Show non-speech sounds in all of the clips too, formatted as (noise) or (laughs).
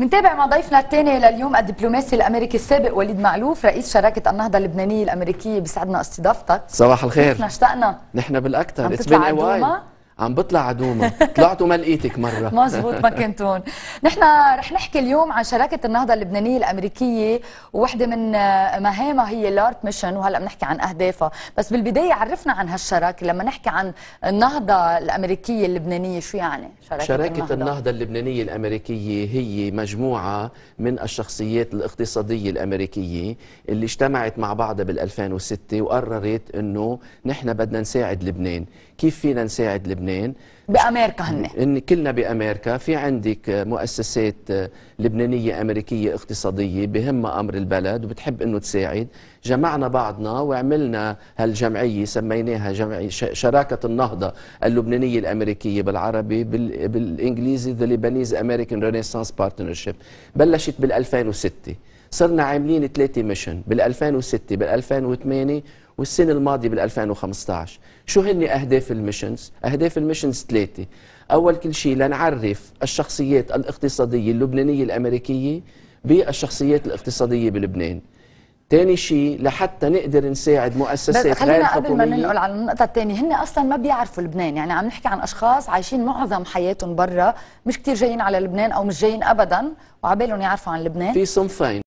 منتابع مع ضيفنا الثاني لليوم الدبلوماسي الامريكي السابق وليد معلوف رئيس شراكه النهضه اللبنانيه الامريكيه بيسعدنا استضافتك صباح الخير نحن اشتقنا نحن بالاكثر اتس بين عم بطلع عدوما طلعت وما لقيتك مره (laughs) مزبوط ما كنت هون نحن رح نحكي اليوم عن شراكه النهضه اللبنانيه الامريكيه ووحده من آه، مهامها هي لارت ميشن وهلا بنحكي عن اهدافها بس بالبدايه عرفنا عن هالشراكه لما نحكي عن النهضه الامريكيه اللبنانيه شو يعني شراكه, شراكة النهضه, النهضة اللبنانيه الامريكيه هي مجموعه من الشخصيات الاقتصاديه الامريكيه اللي اجتمعت مع بعضها بال2006 وقررت انه نحن بدنا نساعد لبنان كيف فينا نساعد لبنان بامريكا هن ان كلنا بامريكا في عندك مؤسسات لبنانيه امريكيه اقتصاديه بهمها امر البلد وبتحب انه تساعد جمعنا بعضنا وعملنا هالجمعيه سميناها جمعيه شراكه النهضه اللبنانيه الامريكيه بالعربي بالانجليزي ذا ليبانيز امريكان رينيسانس بارتنرشيب بلشت بال 2006 صرنا عاملين ثلاثة ميشن بال 2006 بال 2008 والسنه الماضيه بال 2015 شو هن اهداف الميشنز اهداف الميشنز ثلاثه اول كل شيء لنعرف الشخصيات الاقتصاديه اللبنانيه الامريكيه بالشخصيات الاقتصاديه بلبنان تاني شيء لحتى نقدر نساعد مؤسسات غير حكوميه قبل ما ننقل على النقطه الثانيه هن اصلا ما بيعرفوا لبنان يعني عم نحكي عن اشخاص عايشين معظم حياتهم برا مش كتير جايين على لبنان او مش جايين ابدا وعبالهم يعرفوا عن لبنان في صنفين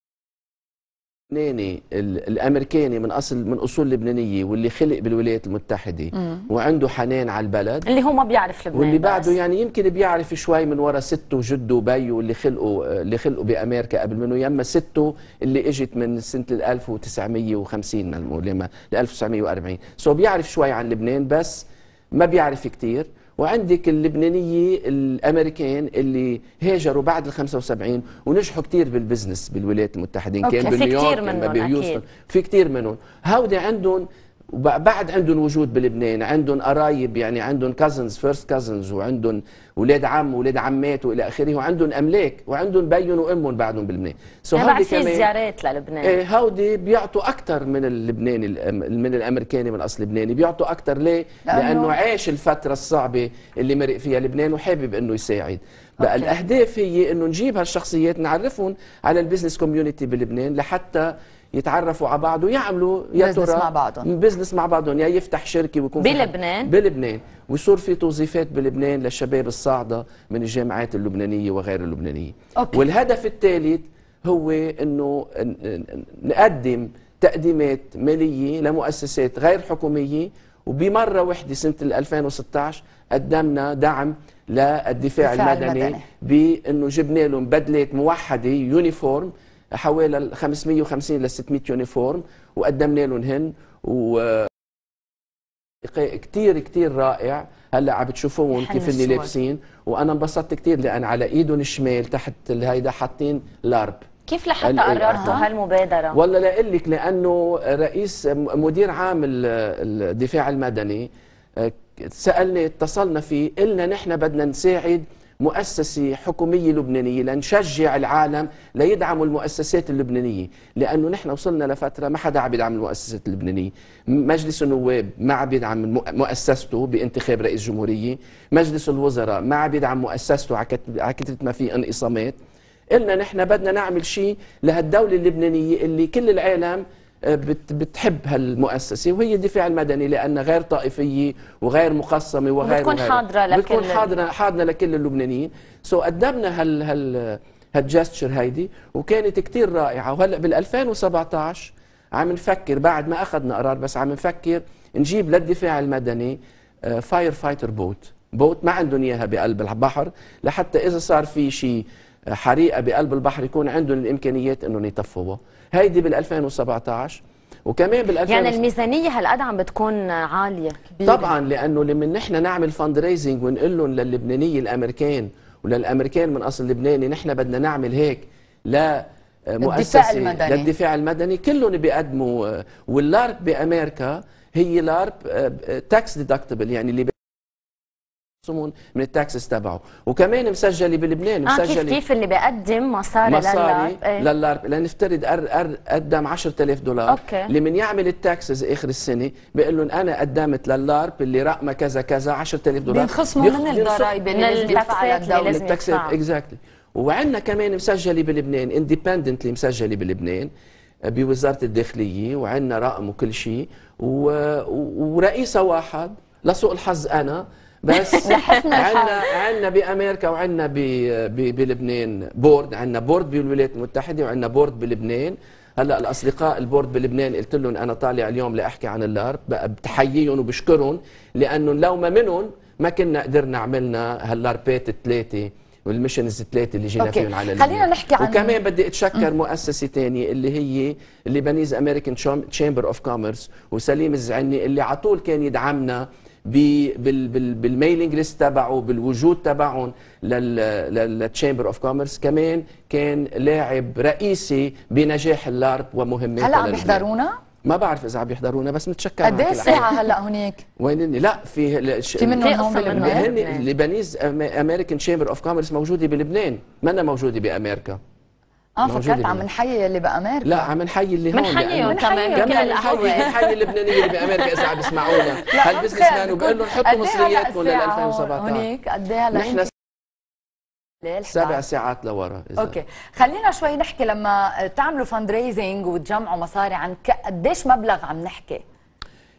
اللبناني الامريكاني من اصل من اصول لبنانيه واللي خلق بالولايات المتحده مم. وعنده حنان على البلد اللي هو ما بيعرف لبنان واللي بعده بس. يعني يمكن بيعرف شوي من ورا سته وجده وبيه اللي خلقوا اللي خلقوا بامريكا قبل منه يما سته اللي اجت من سنه 1950 لما 1940 سو بيعرف شوي عن لبنان بس ما بيعرف كثير وعندك اللبنانية الأمريكان اللي هاجروا بعد ال 75 ونجحوا كثير بالبزنس بالولايات المتحدة كان بنيويورك في كتير منهم في كثير منهم هودي عندهم وبعد عندهم وجود بلبنان عندهم قرايب يعني عندهم كازنز فيرست كازنز وعندهم اولاد عم واولاد عمات والى اخره وعندهم املاك وعندهم بين وامهم بعدهم بلبنان سو so هودي في زيارات للبنان ايه هودي بيعطوا اكثر من اللبناني من الامريكاني من اصل لبناني بيعطوا اكثر ليه؟ لانه, لأنه عاش الفتره الصعبه اللي مرق فيها لبنان وحابب انه يساعد بقى الاهداف هي انه نجيب هالشخصيات نعرفهم على البزنس كوميونتي بلبنان لحتى يتعرفوا على بعض ويعملوا يا ترى بزنس مع بعضهم بزنس مع بعضهم يا يفتح شركه ويكون بلبنان بلبنان ويصير في توظيفات بلبنان للشباب الصاعده من الجامعات اللبنانيه وغير اللبنانيه أوكي. والهدف الثالث هو انه نقدم تقديمات ماليه لمؤسسات غير حكوميه وبمره واحده سنه 2016 قدمنا دعم للدفاع المدني بانه جبنا لهم بدلات موحده يونيفورم حوالي 550 ل 600 يونيفورم وقدمنا لهم هن و كثير كثير رائع هلا عم بتشوفوهم كيف اللي لابسين وانا انبسطت كثير لان على ايدهم الشمال تحت هيدا حاطين لارب كيف لحتى قررتوا هالمبادره؟ والله لقلك لانه رئيس مدير عام الدفاع المدني آه، سالني اتصلنا فيه قلنا نحن بدنا نساعد مؤسسة حكومية لبنانية لنشجع العالم ليدعموا المؤسسات اللبنانية لأنه نحن وصلنا لفترة ما حدا عم يدعم المؤسسات اللبنانية مجلس النواب ما عم يدعم مؤسسته بانتخاب رئيس جمهورية مجلس الوزراء ما عم يدعم مؤسسته على كثرة ما في انقسامات قلنا نحن بدنا نعمل شيء لهالدولة اللبنانية اللي كل العالم بتحب هالمؤسسه وهي الدفاع المدني لان غير طائفيه وغير مقسمه وغير بتكون حاضره لكل بتكون حاضره حاضره لكل اللبنانيين سو so قدمنا هال هال هالجستشر هيدي وكانت كثير رائعه وهلا بال 2017 عم نفكر بعد ما اخذنا قرار بس عم نفكر نجيب للدفاع المدني فاير فايتر بوت بوت ما عندهم اياها بقلب البحر لحتى اذا صار في شيء حريقه بقلب البحر يكون عندهم الامكانيات انهم يطفوها هيدي بال 2017 وكمان بال يعني الميزانيه هالقد عم بتكون عاليه كبيرة. طبعا لانه لما نحن نعمل فند ريزنج ونقول لهم للبنانيه الامريكان وللامريكان من اصل لبناني نحن بدنا نعمل هيك لا مؤسسه المدني للدفاع المدني كلهم بيقدموا واللارب بامريكا هي لارب تاكس ديدكتبل يعني اللي من التاكسس تبعه وكمان مسجله بلبنان مسجله آه كيف كيف اللي بيقدم مصاري, مصاري إيه. للارب لنفترض أر أر قدم 10000 دولار أوكي. اللي من يعمل التاكسس اخر السنه بيقول لهم انا قدمت للارب اللي رقمها كذا كذا 10000 دولار بينخصموا من الضرائب اللي لازم يدفعها الدوله التاكسس اكزاكتلي وعندنا كمان مسجله بلبنان اندبندنتلي مسجله بلبنان آه، بوزاره الداخليه وعندنا رقم وكل شيء ورئيسها واحد لسوء الحظ انا بس عندنا (laughs) عندنا بامريكا وعندنا بلبنان بورد عندنا بورد بالولايات المتحده وعندنا بورد بلبنان هلا الاصدقاء البورد بلبنان قلت لهم انا طالع اليوم لاحكي عن اللارب بتحييهم وبشكرهم لانه لو ما منهم ما كنا قدرنا عملنا هاللاربات الثلاثه والمشنز الثلاثه اللي جينا فيهم على خلينا نحكي عن وكمان بدي اتشكر مؤسسه ثانيه اللي هي الليبانيز امريكان تشامبر اوف كوميرس وسليم الزعني اللي على طول كان يدعمنا بالميلينج ليست تبعه بالوجود تبعهم للتشامبر اوف كوميرس كمان كان لاعب رئيسي بنجاح اللارب ومهمته هلا عم يحضرونا؟ ما بعرف اذا عم يحضرونا بس متشكر قد ايه ساعه هلا هناك وين لا في في منهم هون بلبنان اللبنانيز امريكان تشامبر اوف كوميرس موجوده بلبنان منا موجوده بامريكا اه فكرت عم نحيي اللي بامريكا لا عم نحيي اللي هون من بنحييهم كمان كمان الحي اللبنانيه اللي بامريكا اذا عم يسمعونا هالبزنس مان وبقول لهم حطوا إيه مصرياتكم لل 2017 هونيك قد ايه هلا نحن سبع ساعات لورا إذا. اوكي خلينا شوي نحكي لما تعملوا فاند ريزنج وتجمعوا مصاري عن قديش مبلغ عم نحكي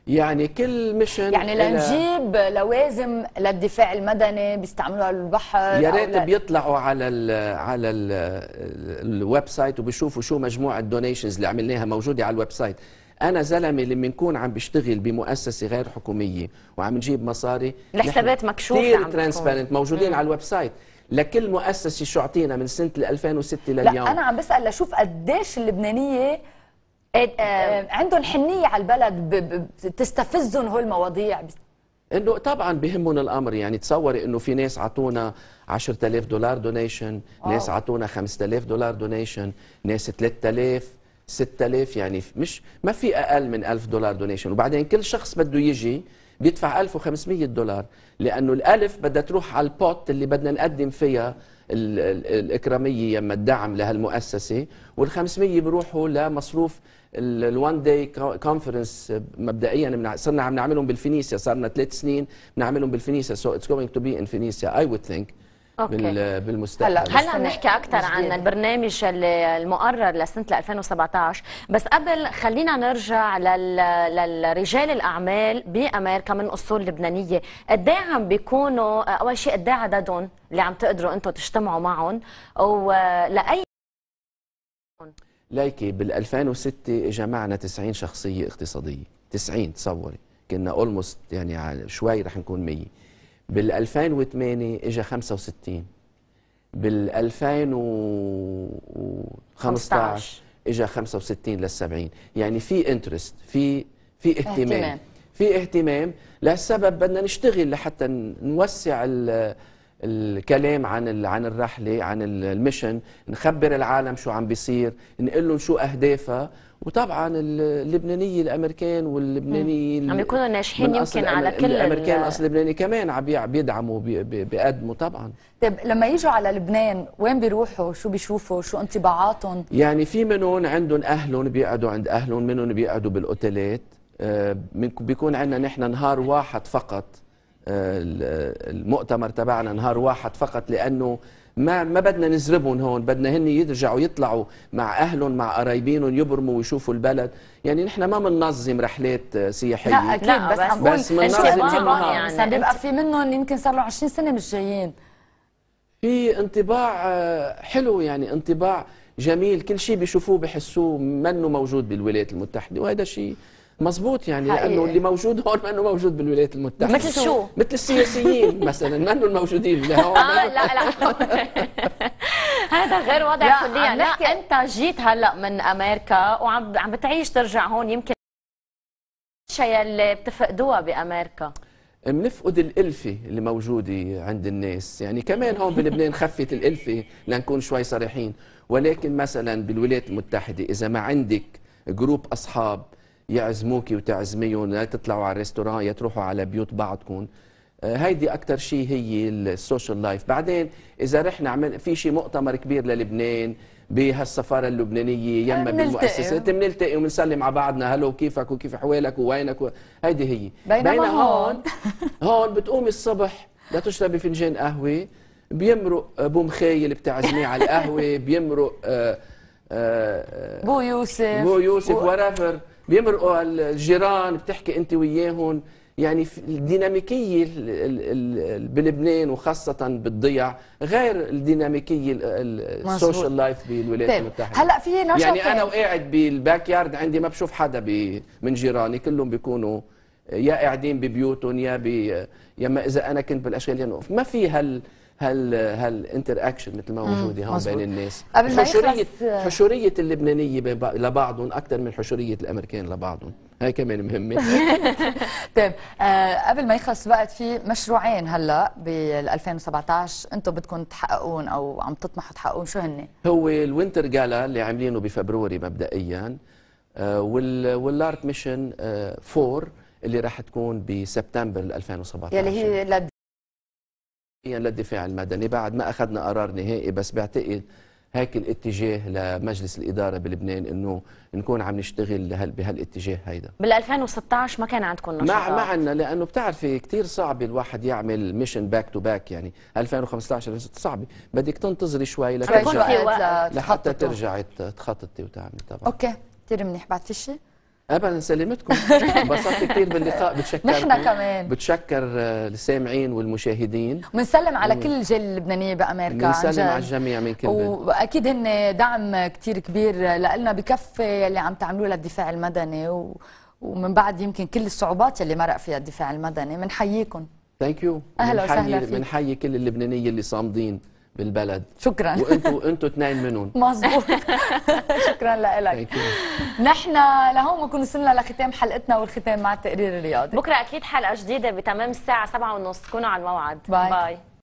يعني كل مشن يعني لنجيب لوازم للدفاع المدني بيستعملوها البحر يا ريت بيطلعوا على الـ على الويب سايت وبيشوفوا شو مجموعه الدونيشنز اللي عملناها موجوده على الويب سايت انا زلمه لما نكون عم بشتغل بمؤسسه غير حكوميه وعم نجيب مصاري الحسابات مكشوفه كثير ترانسبيرنت موجودين مم. على الويب سايت لكل مؤسسه شو اعطينا من سنه 2006 لليوم لا انا عم بسال لشوف قديش اللبنانيه إيه، آه، عندهم حنيه على البلد بتستفزهم هول المواضيع انه طبعا بهمهم الامر يعني تصوري انه في ناس عطونا 10000 دولار دونيشن، ناس عطونا 5000 دولار دونيشن، ناس 3000 6000 يعني مش ما في اقل من 1000 دولار دونيشن وبعدين كل شخص بده يجي بيدفع 1500 دولار لانه الالف بدها تروح على البوت اللي بدنا نقدم فيها الاكراميه يما الدعم لهالمؤسسه وال500 بيروحوا لمصروف الوان داي كونفرنس مبدئيا صرنا عم نعملهم بالفينيسيا صارنا ثلاث سنين بنعملهم بالفينيسيا سو اتس جوينج تو بي ان فينيسيا اي وود ثينك بالمستقبل هلا هلا نحكي اكثر عن البرنامج المقرر لسنه 2017 بس قبل خلينا نرجع للرجال الاعمال بامريكا من اصول لبنانيه قد إيه عم بيكونوا اول شيء قد إيه عددهم اللي عم تقدروا انتم تجتمعوا معهم ولاي ليكي بال 2006 جمعنا 90 شخصيه اقتصاديه 90 تصوري كنا اولموست يعني شوي رح نكون 100 بال 2008 اجى 65 بال 2015 اجى 65 لل 70 يعني في انترست في في اهتمام, اهتمام. في اهتمام لهالسبب بدنا نشتغل لحتى نوسع الكلام عن عن الرحله عن المشن نخبر العالم شو عم بيصير نقول لهم شو اهدافها وطبعا اللبنانيه الامريكان واللبنانيين عم بيكونوا ناجحين يمكن على كل الامريكان الاصل اللبناني كمان عم بيدعموا بيقدموا طبعا طيب لما يجوا على لبنان وين بيروحوا شو بيشوفوا شو انطباعاتهم يعني في منهم عندهم اهلهم بيقعدوا عند اهلهم منهم بيقعدوا بالاوتيلات آه، بيكون عندنا نحن نهار واحد فقط آه، المؤتمر تبعنا نهار واحد فقط لانه ما ما بدنا نزربهم هون بدنا هن يرجعوا يطلعوا مع اهلهم مع قرايبينهم يبرموا ويشوفوا البلد يعني نحن ما بننظم رحلات آه، سياحيه لا اكيد بس, بس عم بس يعني, يعني. بيبقى في منهم يمكن صار له 20 سنه مش جايين في انطباع آه، حلو يعني انطباع جميل كل شيء بيشوفوه بحسوه منه موجود بالولايات المتحده وهذا شيء مظبوط يعني حقيقي. لانه اللي موجود هون ما انه موجود بالولايات المتحده مثل شو؟ مثل السياسيين (laughs) مثلا ما انه الموجودين لا هو آه لا لا (laughs) هذا غير وضع كليا لا انت جيت هلا من امريكا وعم عم بتعيش ترجع هون يمكن الشيء اللي بتفقدوها بامريكا بنفقد الألفة اللي موجودة عند الناس يعني كمان هون بلبنان خفت الألفة لنكون شوي صريحين ولكن مثلا بالولايات المتحدة إذا ما عندك جروب أصحاب يعزموكي وتعزميهم لا تطلعوا على الريستوران يا تروحوا على بيوت بعضكم آه، هيدي اكثر شيء هي السوشيال لايف بعدين اذا رحنا عمل في شيء مؤتمر كبير للبنان بهالسفاره اللبنانيه يما بالمؤسسات بنلتقي وبنسلم على بعضنا هلو كيفك وكيف حوالك ووينك و... هيدي هي بينما بين هون (laughs) هون بتقومي الصبح لتشربي فنجان قهوه بيمرق آه، بوم خايل بتعزميه على القهوه (laughs) بيمرق آآ آه، آآ بو يوسف بو يوسف و... ورافر بيمرقوا الجيران بتحكي انت وياهم يعني الديناميكيه بلبنان وخاصه بالضيع غير الديناميكيه السوشيال لايف بالولايات طيب. المتحده هلا في نشاط يعني انا وقاعد بالباك يارد عندي ما بشوف حدا من جيراني كلهم بيكونوا يا قاعدين ببيوتهم يا بي يا ما اذا انا كنت بالاشغال يعني ما في هال هال انتر اكشن مثل ما موجوده هون بين الناس قبل حشوريه آه. حشوريه اللبنانيه لبعضهم اكثر من حشوريه الامريكان لبعضهم هاي كمان مهمه (laughs) طيب آه قبل ما يخلص الوقت في مشروعين هلا بال 2017 انتم بدكم تحققون او عم تطمحوا تحققون شو هن؟ هو الوينتر جالا اللي عاملينه بفبروري مبدئيا آه وال واللارك ميشن 4 آه اللي راح تكون بسبتمبر 2017 يلي هي للدفاع المدني بعد ما أخذنا قرار نهائي بس بعتقد هيك الاتجاه لمجلس الإدارة بلبنان أنه نكون عم نشتغل بهالاتجاه هيدا بال2016 ما كان عندكم نشاط مع ما عندنا لأنه بتعرفي كثير صعب الواحد يعمل ميشن باك تو باك يعني 2015 صعبة بدك تنتظري شوي لترجع لحتى ترجعي تخططي وتعملي طبعا أوكي كثير منيح بعد في شيء ابدا سلامتكم (laughs) انبسطت كثير باللقاء بتشكر نحن كمان بتشكر السامعين آه، والمشاهدين بنسلم على كل الجيل اللبناني بامريكا بنسلم على الجميع من كل واكيد هن دعم كثير كبير لنا بكفي اللي عم تعملوه للدفاع المدني و... ومن بعد يمكن كل الصعوبات اللي مرق فيها الدفاع المدني بنحييكم ثانك يو اهلا وسهلا فيك بنحيي كل اللبنانيه اللي صامدين بالبلد شكرا وانتوا انتوا اثنين منهم (laughs) مظبوط (laughs) شكرا لك نحن لهون بنكون وصلنا لختام حلقتنا والختام مع التقرير الرياضي بكره اكيد حلقه جديده بتمام الساعه 7:30 كونوا على الموعد باي, باي.